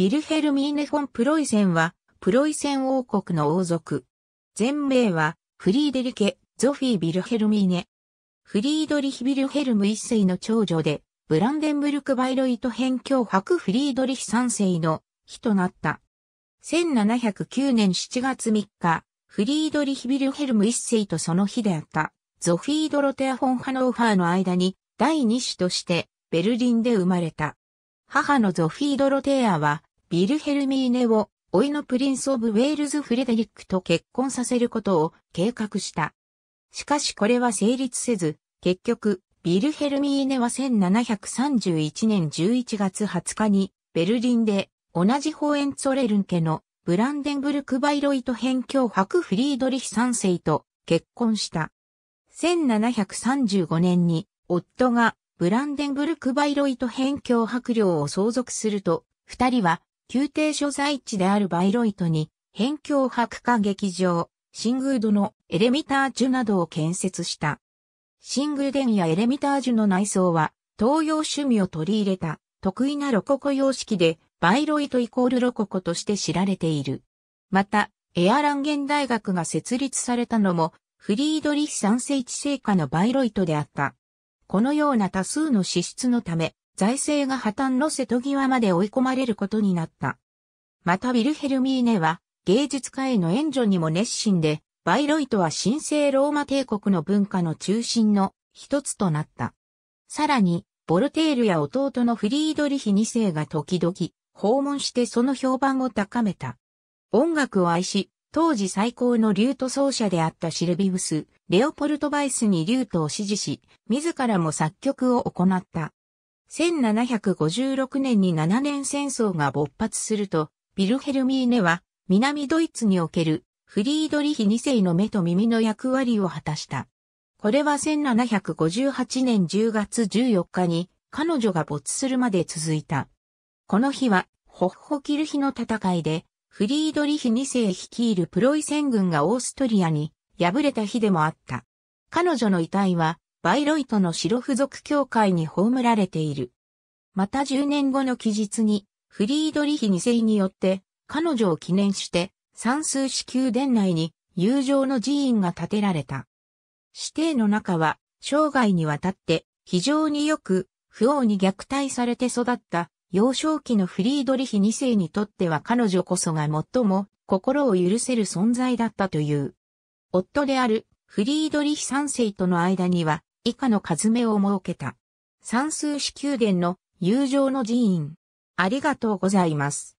ビルヘルミーネ・フォン・プロイセンは、プロイセン王国の王族。全名は、フリーデリケ・ゾフィー・ビルヘルミーネ。フリードリヒ・ビルヘルム一世の長女で、ブランデンブルク・バイロイト編境伯フリードリヒ三世の日となった。1709年7月3日、フリードリヒ・ビルヘルム一世とその日であった、ゾフィー・ドロテア・フォン・ハノーファーの間に、第二子として、ベルリンで生まれた。母のゾフィー・ドロテアは、ビルヘルミーネを、老いのプリンス・オブ・ウェールズ・フレデリックと結婚させることを計画した。しかしこれは成立せず、結局、ビルヘルミーネは1731年11月20日に、ベルリンで、同じホエンツォレルン家のブランデンブルク・バイロイト辺境伯フリードリヒ三世と結婚した。1735年に夫がブランデンブルク・バイロイト辺境伯領を相続すると、二人は宮廷所在地であるバイロイトに、辺境博化劇場、新宮戸のエレミタージュなどを建設した。新宮殿やエレミタージュの内装は、東洋趣味を取り入れた、得意なロココ様式で、バイロイトイコールロココとして知られている。また、エアランゲン大学が設立されたのも、フリードリヒ三世一世下のバイロイトであった。このような多数の資質のため、財政が破綻の瀬戸際まで追い込まれることになった。また、ウィルヘルミーネは、芸術家への援助にも熱心で、バイロイトは神聖ローマ帝国の文化の中心の一つとなった。さらに、ボルテールや弟のフリードリヒ2世が時々訪問してその評判を高めた。音楽を愛し、当時最高のリュート奏者であったシルビウス、レオポルト・バイスにリュートを支持し、自らも作曲を行った。1756年に7年戦争が勃発すると、ビルヘルミーネは南ドイツにおけるフリードリヒ2世の目と耳の役割を果たした。これは1758年10月14日に彼女が没するまで続いた。この日はホッホキルヒの戦いでフリードリヒ2世率いるプロイセン軍がオーストリアに敗れた日でもあった。彼女の遺体はバイロイトの白付属教会に葬られている。また10年後の期日に、フリードリヒ2世によって、彼女を記念して、算数支宮殿内に、友情の寺院が建てられた。指定の中は、生涯にわたって、非常によく、不王に虐待されて育った、幼少期のフリードリヒ2世にとっては彼女こそが最も心を許せる存在だったという。夫であるフリードリヒ3世との間には以下の数目を設けた。三数子宮殿の友情の寺院。ありがとうございます。